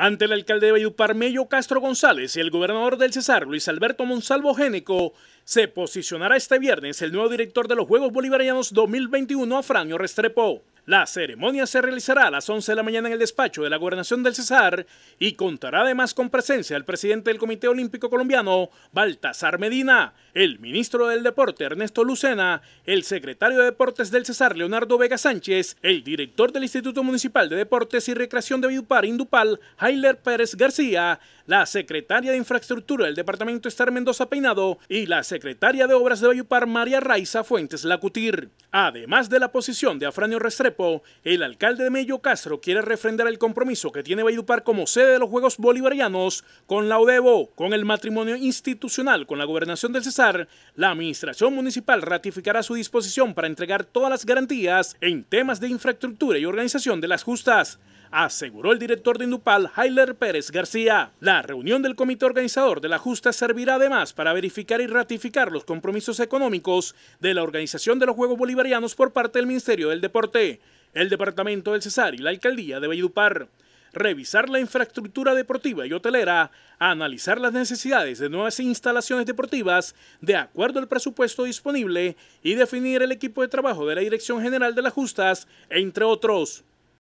Ante el alcalde de Bayu Castro González y el gobernador del Cesar, Luis Alberto Monsalvo Génico, se posicionará este viernes el nuevo director de los Juegos Bolivarianos 2021, Afranio Restrepo. La ceremonia se realizará a las 11 de la mañana en el despacho de la Gobernación del Cesar y contará además con presencia el presidente del Comité Olímpico Colombiano, Baltasar Medina, el ministro del Deporte, Ernesto Lucena, el secretario de Deportes del Cesar, Leonardo Vega Sánchez, el director del Instituto Municipal de Deportes y Recreación de Bayupar, Indupal, Jailer Pérez García, la secretaria de Infraestructura del Departamento Estar Mendoza Peinado y la secretaria de Obras de Bayupar, María Raiza Fuentes Lacutir. Además de la posición de Afranio Restrepo, el alcalde de Mello Castro quiere refrendar el compromiso que tiene Valledupar como sede de los Juegos Bolivarianos con la ODEBO, con el matrimonio institucional con la gobernación del Cesar. La administración municipal ratificará su disposición para entregar todas las garantías en temas de infraestructura y organización de las justas aseguró el director de Indupal, Hailer Pérez García. La reunión del comité organizador de la justa servirá además para verificar y ratificar los compromisos económicos de la organización de los Juegos Bolivarianos por parte del Ministerio del Deporte, el Departamento del Cesar y la Alcaldía de Valledupar revisar la infraestructura deportiva y hotelera, analizar las necesidades de nuevas instalaciones deportivas de acuerdo al presupuesto disponible y definir el equipo de trabajo de la Dirección General de las Justas, entre otros.